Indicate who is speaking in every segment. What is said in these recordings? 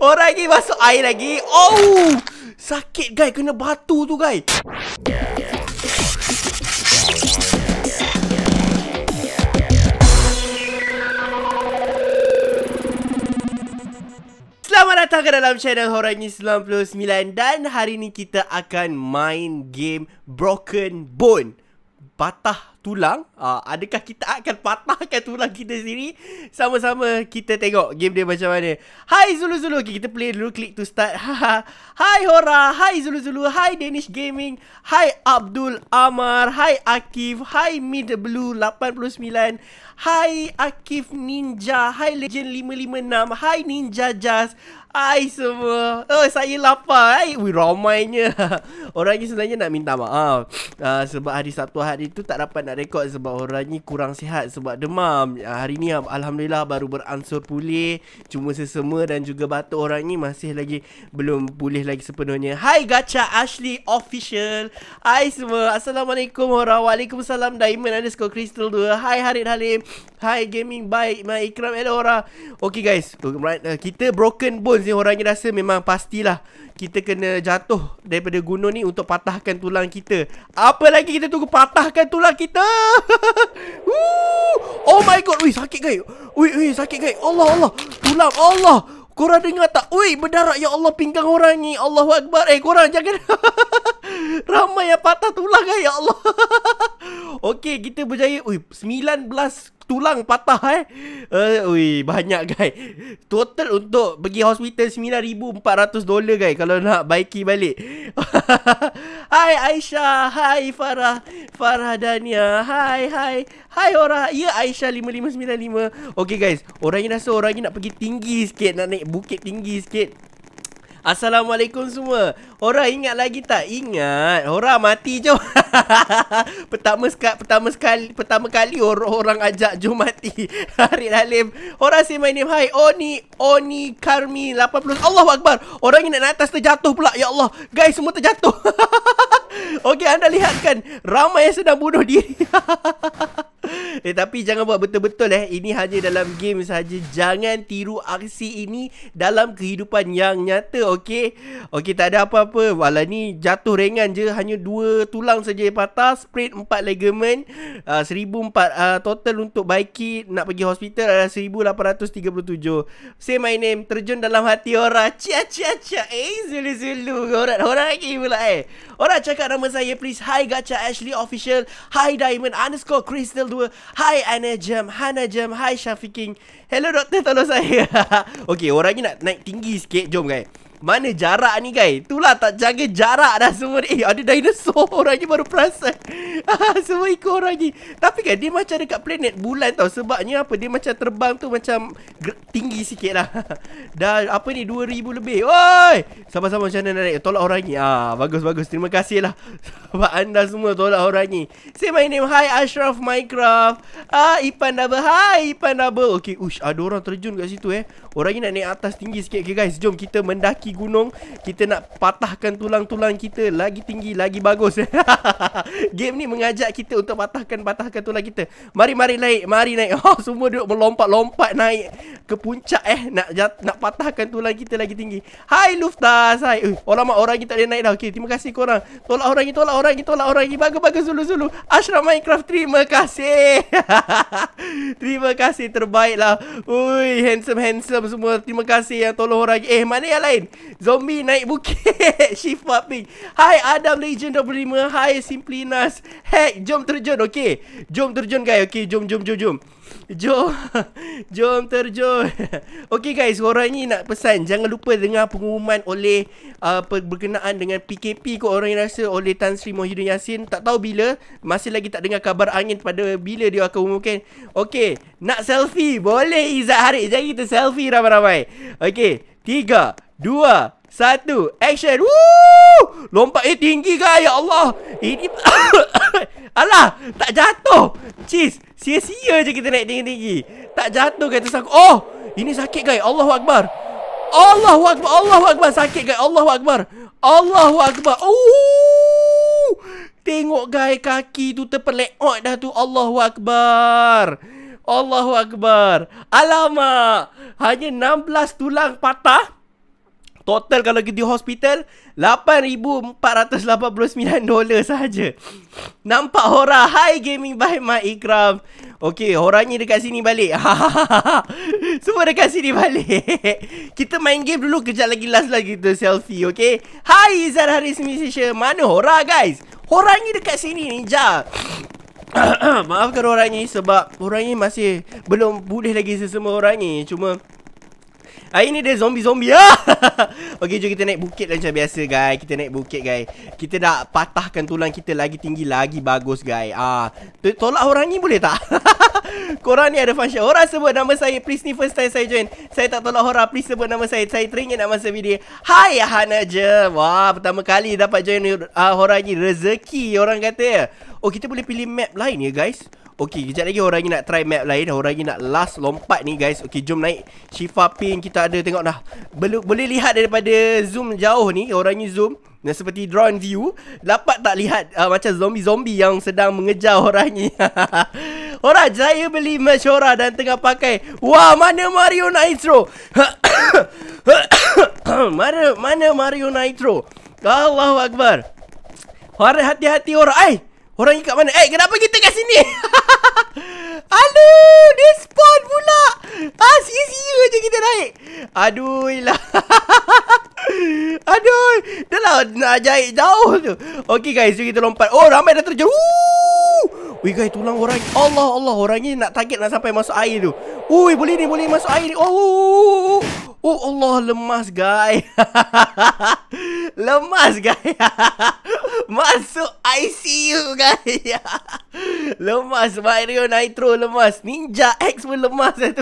Speaker 1: Orang lagi masuk air lagi Oh Sakit guys Kena batu tu guys Selamat datang ke dalam channel Horangi 99 dan hari ni kita akan main game Broken Bone. Patah tulang uh, Adakah kita akan patahkan tulang kita sendiri Sama-sama kita tengok game dia macam mana Hai Zulu Zulu okay, Kita play dulu klik to start Hai Hora Hai Zulu Zulu Hai Danish Gaming Hai Abdul Amar Hai Akif Hai Mid Blue 89 Hai Akif Ninja Hai Legend 556 Hai Ninja Jazz Hai semua Oh saya lapar Hai Wih ramainya Orang ni sebenarnya nak minta maaf uh, Sebab hari Sabtu hari tu tak dapat nak rekod Sebab orang ni kurang sihat Sebab demam uh, Hari ni Alhamdulillah baru beransur pulih Cuma sesama dan juga batuk orang ni Masih lagi belum pulih lagi sepenuhnya Hai Gacha Ashley Official Hai semua Assalamualaikum orang Waalaikumsalam Diamond ada underscore crystal 2 Hai Harid Halim Hai gaming Baik My ikram Hello orang Okay guys Kita broken bone pun si orangnya rasa memang pastilah kita kena jatuh daripada gunung ni untuk patahkan tulang kita. Apa lagi kita tunggu patahkan tulang kita? oh my god, ui sakit gay. Ui ui sakit gay. Allah Allah. Tulang Allah. Korang dengar tak? Ui berdarah ya Allah pinggang orang ni. Allahuakbar. Eh korang jangan Ramai yang patah tulang eh Ya Allah Okay kita berjaya Ui 19 tulang patah eh uh, Ui banyak guys Total untuk pergi hospital 9400 dolar guys Kalau nak baiki balik Hai Aisyah Hai Farah Farah Dania Hai hai Hai orang Ya Aisyah 5595 Okay guys Orang yang rasa orang yang nak pergi tinggi sikit Nak naik bukit tinggi sikit Assalamualaikum semua Orang ingat lagi tak? Ingat Orang mati je Pertama sekali Pertama sekali Pertama kali or- orang ajak Jom mati Harid Halim Orang say my name Hi Oni Oni Karmi 80 Allah Akbar Orang yang nak naik atas terjatuh pula Ya Allah Guys semua terjatuh Okay anda lihat kan Ramai yang sedang bunuh diri tetapi eh, jangan buat betul-betul eh. Ini hanya dalam game saja. Jangan tiru aksi ini dalam kehidupan yang nyata. Okey. Okey tak ada apa-apa. Walau ni jatuh ringan je. Hanya dua tulang saja yang patah. Sprint empat ligament. Ah, seribu uh, empat uh, total untuk baiki nak pergi hospital adalah seribu lapan ratus tiga puluh tujuh. Say my name. Terjun dalam hati orang. Cia cia cia. Eh zulu zulu. Orang, orang lagi pula eh. Orang cakap nama saya please. Hi Gacha Ashley Official. Hi Diamond underscore Crystal 2. Hi Ana Jem, Hana Jem, Hi Shafiqing, Hello Doktor, tolong saya Okay, orang ni nak naik tinggi sikit, jom guys mana jarak ni guys Itulah tak jaga jarak dah semua ni Eh ada dinosaur orang ni baru perasan ah, Semua ikut orang ni Tapi kan dia macam dekat planet bulan tau Sebabnya apa dia macam terbang tu macam Tinggi sikit lah Dah apa ni 2000 lebih Oi Sama-sama macam mana naik Tolak orang ni Ah Bagus-bagus Terima kasih lah Sebab anda semua tolak orang ni Say my name Hi Ashraf Minecraft Ah Ipan double Hi Ipan double Okay ush ada orang terjun kat situ eh Orang ni nak naik atas tinggi sikit Okay guys jom kita mendaki kaki gunung Kita nak patahkan tulang-tulang kita Lagi tinggi, lagi bagus Game ni mengajak kita untuk patahkan-patahkan tulang kita Mari, mari naik, mari naik oh, Semua duduk melompat-lompat naik Ke puncak eh Nak nak patahkan tulang kita lagi tinggi Hai Luftas, hai uh, eh, oh, Orang mak orang kita dah naik dah Okay, terima kasih korang Tolak orang ni, tolak orang ni, tolak orang ni Bagus-bagus sulu-sulu. Ashraf Minecraft, terima kasih Terima kasih, terbaik lah Ui, handsome-handsome semua Terima kasih yang tolong orang Eh, mana yang lain? Zombie naik bukit Shifa Pink Hai Adam Legend 25 Hai Simplinas Hack Jom terjun Okay Jom terjun guys Okay jom jom jom jom Jom Jom terjun Okay guys orang ni nak pesan Jangan lupa dengar pengumuman oleh uh, Berkenaan dengan PKP orang yang rasa oleh Tan Sri Mohidun Yassin Tak tahu bila Masih lagi tak dengar kabar angin Pada bila dia akan umumkan Okay Nak selfie Boleh Izzat Harik Jadi kita selfie ramai-ramai Okay Tiga Dua Satu Action Woo! Lompat eh tinggi guys Ya Allah Ini Alah, tak jatuh. cheese, sia-sia je kita naik tinggi-tinggi. Tak jatuh kata sangkut. Oh, ini sakit guys. Allahu Akbar. Allahu Akbar. Allahu Akbar. Sakit guys. Allahu Akbar. Allahu Akbar. Oh, tengok guys kaki tu terpelekot dah tu. Allahu Akbar. Allahu Akbar. Alamak. Hanya 16 tulang patah total kalau pergi hospital 8489 dolar saja. Nampak Hora Hi Gaming by Mak Ikram. Okey, Hora ni dekat sini balik. Semua dekat sini balik. kita main game dulu kejap lagi last lagi tu selfie, Okay. Hi Izar Haris Misha. Mana Hora guys? Hora ni dekat sini ni, jap. Maafkan orang ni sebab orang ni masih belum boleh lagi sesama orang ni. Cuma Hari ni dia zombie-zombie ah. Okey, jom kita naik bukit lah macam biasa, guys. Kita naik bukit, guys. Kita dah patahkan tulang kita lagi tinggi lagi bagus, guys. Ah, to tolak orang ni boleh tak? Korang ni ada function. Orang sebut nama saya. Please ni first time saya join. Saya tak tolak orang. Please sebut nama saya. Saya teringin nak masuk video. Hai, Hana je. Wah, pertama kali dapat join uh, orang ni. Rezeki, orang kata. Oh, kita boleh pilih map lain ya, guys. Okey, kejap lagi orang ni nak try map lain. Orang ni nak last lompat ni guys. Okey, jom naik. Shifa pin kita ada tengok dah. Belu boleh lihat daripada zoom jauh ni. Orang ni zoom. Nah, seperti drone view. Dapat tak lihat uh, macam zombie-zombie yang sedang mengejar orang ni. orang, saya beli match orang dan tengah pakai. Wah, mana Mario Nitro? mana mana Mario Nitro? Allahu Akbar. Orang, hati-hati orang. Eh, orang ni kat mana? Eh, kenapa kita? sini. aduh, dia spawn pula. Ah, sia-sia je kita naik. Aduh lah. Aduh, dah lah nak jahit jauh tu. Okay guys, jom kita lompat. Oh, ramai dah terjun. Wuih guys, tulang orang. Allah, Allah. Orang ni nak target nak sampai masuk air tu. Ui, boleh ni, boleh masuk air ni. oh. Oh Allah lemas guys, Lemas guys, Masuk ICU guys, Lemas Mario Nitro lemas Ninja X pun lemas tu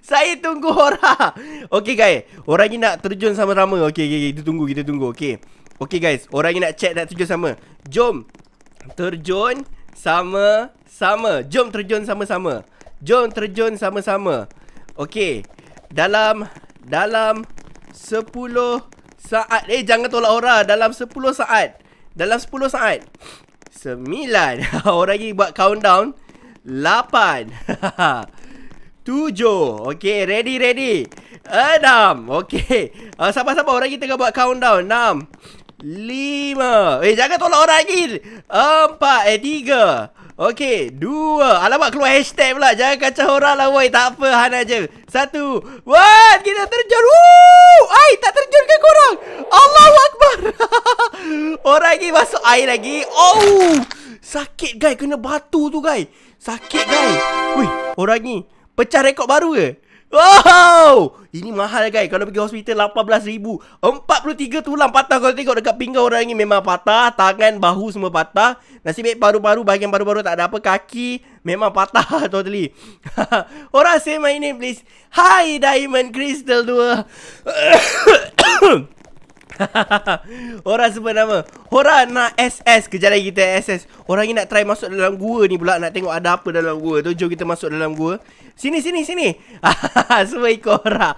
Speaker 1: Saya tunggu orang Okay guys Orang ni nak terjun sama-sama okay, okay, kita tunggu Kita tunggu okay Okay guys Orang ni nak chat nak terjun sama Jom Terjun Sama-sama Jom terjun sama-sama Jom terjun sama-sama Okay dalam dalam sepuluh saat eh jangan tolak Aura dalam sepuluh saat dalam sepuluh saat sembilan orang lagi buat countdown lapan tujuh, okay ready ready enam, okay uh, ah, siapa-siapa orang lagi tengah buat countdown enam lima, eh jangan tolak orang lagi empat, eh tiga. Okey, dua. Alamak, keluar hashtag pula. Jangan kacau orang lah, woi. Tak apa, Han aja. Satu. Wah, kita terjun. Woo! Ai, tak terjun ke korang? Allahu orang lagi masuk air lagi. Oh! Sakit, guys. Kena batu tu, guys. Sakit, guys. Wih, orang ni. Pecah rekod baru ke? Wow! Ini mahal guys. Kalau pergi hospital 18,000. 43 tulang patah kau tengok dekat pinggang orang ini memang patah, tangan, bahu semua patah. Nasib baik baru paru bahagian baru baru tak ada apa, kaki memang patah totally. orang saya my name please. Hi Diamond Crystal 2. Orang sebut nama Orang nak SS Kejap lagi kita SS Orang ni nak try masuk dalam gua ni pula Nak tengok ada apa dalam gua tu Jom kita masuk dalam gua Sini sini sini Semua ikut orang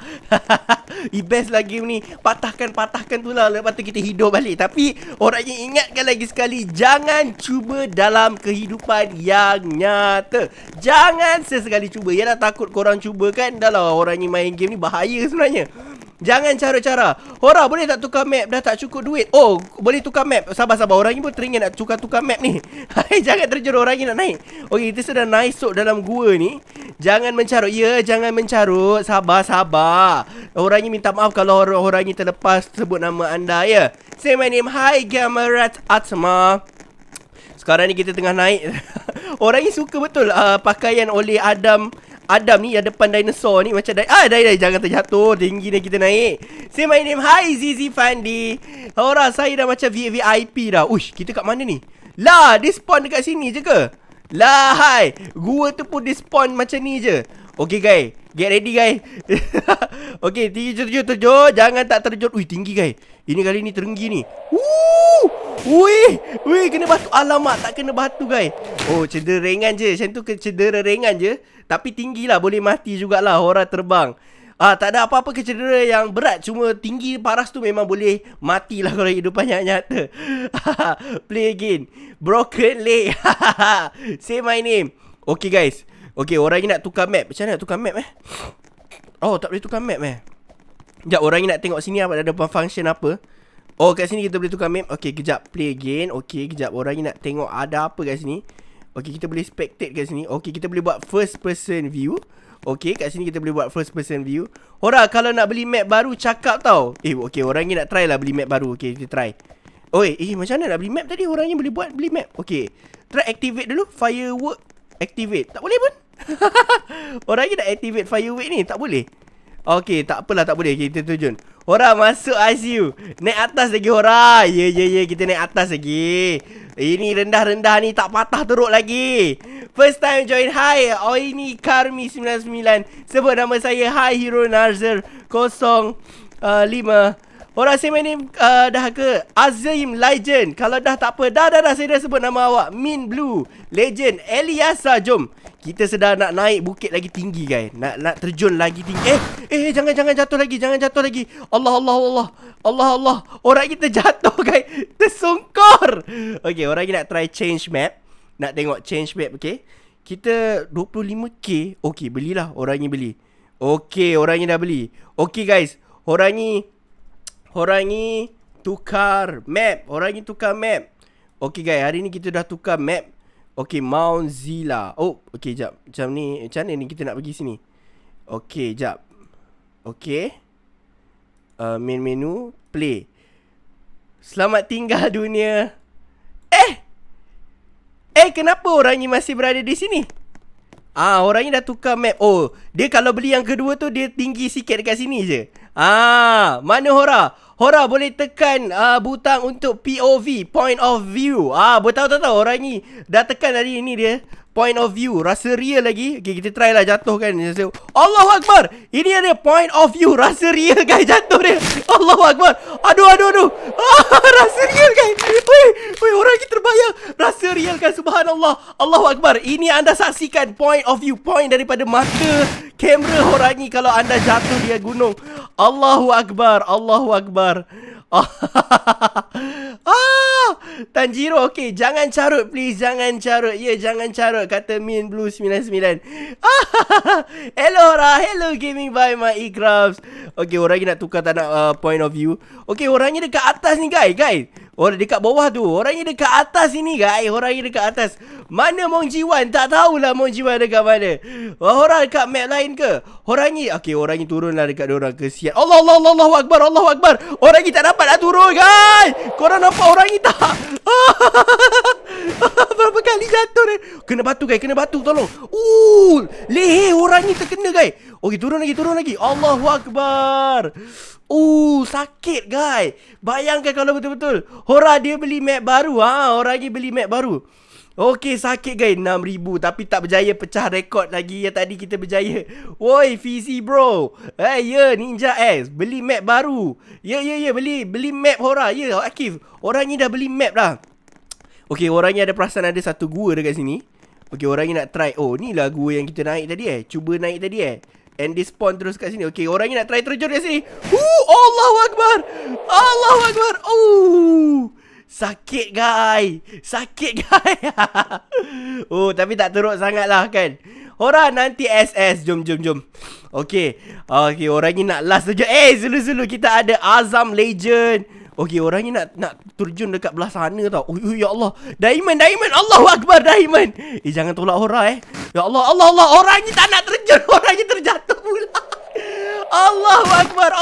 Speaker 1: e Best lah game ni Patahkan patahkan tu lah Lepas tu kita hidup balik Tapi orang orangnya ingatkan lagi sekali Jangan cuba dalam kehidupan yang nyata Jangan sesekali cuba Yalah takut korang cuba kan Dah lah, orang ni main game ni bahaya sebenarnya Jangan cara-cara Hora boleh tak tukar map Dah tak cukup duit Oh boleh tukar map Sabar-sabar Orang ni pun teringin nak tukar-tukar map ni Hai Jangan terjun orang ni nak naik Okay kita sudah naik sok dalam gua ni Jangan mencarut Ya jangan mencarut Sabar-sabar Orang ni minta maaf Kalau orang ni terlepas Sebut nama anda ya Say my name Hi Gamerat Atma Sekarang ni kita tengah naik Orang ni suka betul uh, Pakaian oleh Adam Adam ni yang depan dinosaur ni macam dai ah dai dai jangan terjatuh tinggi ni kita naik. Say my name hi Zizi Fandi. Ora saya dah macam VIP dah. Ush kita kat mana ni? Lah dispawn dekat sini je ke? Lah hai, gua tu pun dispawn macam ni je. Okay guys Get ready guys Okay tinggi terjun terjun Jangan tak terjun Ui tinggi guys Ini kali ni terenggi ni Woo! Ui Ui kena batu Alamak tak kena batu guys Oh cedera ringan je Macam tu cedera ringan je Tapi tinggi lah Boleh mati jugalah Orang terbang Ah Tak ada apa-apa kecedera yang berat Cuma tinggi paras tu memang boleh Mati lah kalau hidup banyak nyata Play again Broken leg Say my name Okay guys Okay orang ni nak tukar map. Macam mana nak tukar map eh? Oh, tak boleh tukar map eh. Jap, orang ni nak tengok sini apa ada function apa. Oh, kat sini kita boleh tukar map. Okay kejap play again. Okay kejap orang ni nak tengok ada apa kat sini. Okay kita boleh spectate kat sini. Okay kita boleh buat first person view. Okay kat sini kita boleh buat first person view. Orang kalau nak beli map baru cakap tau. Eh, okay orang ni nak try lah beli map baru. Okay kita try. Oi, eh macam mana nak beli map tadi? orang Orangnya boleh buat beli map. Okay. Try activate dulu firework activate. Tak boleh pun. Orang nak activate firework ni Tak boleh Okay tak apalah tak boleh Kita tujun Hora masuk ICU Naik atas lagi Hora Ya yeah, ya yeah, ya yeah. kita naik atas lagi Ini rendah-rendah ni tak patah teruk lagi First time join Hi Oh ini Karmi99 Sebut nama saya Hi Hero Narzer 05 uh, Orang asing ni uh, dah ke Azim Legend Kalau dah tak apa Dah dah dah saya dah sebut nama awak Min Blue Legend Eliasa Jom Kita sedang nak naik bukit lagi tinggi guys Nak nak terjun lagi tinggi eh, eh eh jangan jangan jatuh lagi Jangan jatuh lagi Allah Allah Allah Allah Allah Orang kita jatuh guys Tersungkur Okay orang kita nak try change map Nak tengok change map okay Kita 25k Okay belilah orang ni beli Okay orang ni dah beli Okay guys Orang ni orang ni tukar map. Orang ni tukar map. Okay guys, hari ni kita dah tukar map. Okay, Mount Zila. Oh, okay, jap. Macam ni, macam mana ni kita nak pergi sini? Okay, jap. Okay. Uh, main menu, play. Selamat tinggal dunia. Eh! Eh, kenapa orang ni masih berada di sini? Ah, orang ni dah tukar map. Oh, dia kalau beli yang kedua tu dia tinggi sikit dekat sini je. Ah, mana Hora? Hora boleh tekan uh, butang untuk POV, point of view. Ah, betul tahu tahu orang ni dah tekan tadi ini dia point of view. Rasa real lagi. Okey, kita try lah jatuhkan. Allahu Akbar. Ini ada point of view. Rasa real guys jatuh dia. Allahu Akbar. Aduh, aduh, aduh. Ah, rasa real guys. Oi oi orang rasa real kan subhanallah Allahu Akbar ini anda saksikan point of view point daripada mata kamera orang Horangi kalau anda jatuh dia gunung Allahu Akbar Allahu Akbar ah, Tanjiro okey jangan carut please jangan carut ya jangan carut kata Min Blue 99 hello Ra hello gaming by my e-crafts okey orang nak tukar tak uh, point of view okey orangnya dekat atas ni guys guys Orang dekat bawah tu Orangnya dekat atas sini guys Orangnya dekat atas Mana Mong Jiwan Tak tahulah Mong Jiwan dekat mana Orang dekat map lain ke Orangnya Okay orangnya turun turunlah dekat orang Kesian Allah Allah Allah Allah Akbar Allah Akbar Orangnya tak dapat nak turun guys Korang nampak orangnya tak Berapa kali jatuh eh? Kena batu guys Kena batu tolong Uh, Leher orangnya terkena guys Okay turun lagi turun lagi Allah Akbar Allah Akbar Uh, sakit guys. Bayangkan kalau betul-betul. Hora dia beli map baru. Ha? Hora lagi beli map baru. Okey, sakit guys. 6,000. Tapi tak berjaya pecah rekod lagi. Yang tadi kita berjaya. Woi, Fizi bro. Eh, hey, ya. Yeah, Ninja S. Beli map baru. Ya, yeah, ya, yeah, ya. Yeah, beli beli map Hora. Ya, yeah, Akif. Orang ni dah beli map dah. Okey, orang ni ada perasan ada satu gua dekat sini. Okey, orang ni nak try. Oh, ni lah gua yang kita naik tadi eh. Cuba naik tadi eh. And they spawn terus kat sini Okay orang ni nak try terjun kat sini Woo Allah Akbar Allah Akbar Oh Sakit guys Sakit guys Oh tapi tak teruk sangat lah kan Orang nanti SS Jom jom jom Okay Okay orang ni nak last terjun Eh Zulu Zulu kita ada Azam Legend Okay orang ni nak nak terjun dekat belah sana tau Oh ui ya Allah Diamond Diamond Allah Akbar Diamond Eh jangan tolak orang eh Ya Allah Allah Allah Orang ni tak nak terjun Orang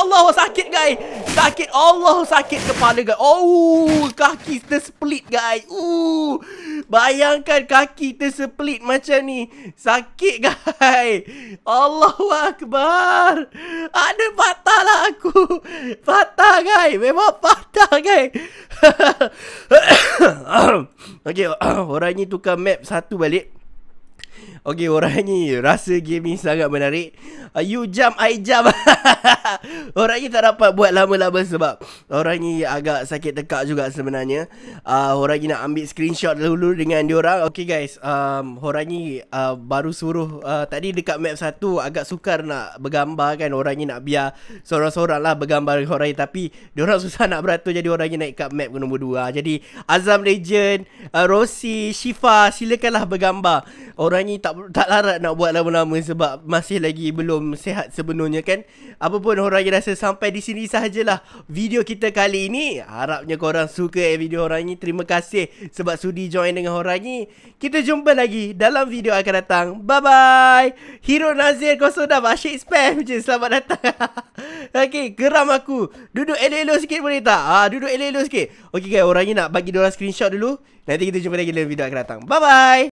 Speaker 1: Allah sakit guys. Sakit Allah sakit kepala guys. Oh, kaki tersplit guys. Uh. Bayangkan kaki tersplit macam ni. Sakit guys. Allahu akbar. Ada patah lah aku. Patah guys. Memang patah guys. Okey, orang ni tukar map satu balik. Okay orang ni Rasa game ni sangat menarik uh, You jump I jump Orang ni tak dapat buat lama-lama Sebab Orang ni agak sakit tekak juga sebenarnya uh, Orang ni nak ambil screenshot dulu Dengan orang. Okay guys um, Orang ni uh, Baru suruh uh, Tadi dekat map 1 Agak sukar nak bergambar kan Orang ni nak biar Sorang-sorang lah bergambar dengan orang ni Tapi orang susah nak beratur Jadi orang ni naik kat map ke nombor 2 Jadi Azam Legend uh, Rosie Shifa Silakanlah bergambar Orang ni tak tak larat nak buat lama-lama sebab masih lagi belum sehat sebenarnya kan. Apa pun orang yang rasa sampai di sini sajalah video kita kali ini. Harapnya korang suka eh video orang ini. Terima kasih sebab sudi join dengan orang ini. Kita jumpa lagi dalam video akan datang. Bye-bye. Hero Nazir kau sudah asyik spam je. Selamat datang. okay, geram aku. Duduk elok-elok sikit boleh tak? Ah, duduk elok-elok sikit. Okay guys, orang ini nak bagi diorang screenshot dulu. Nanti kita jumpa lagi dalam video akan datang. Bye-bye.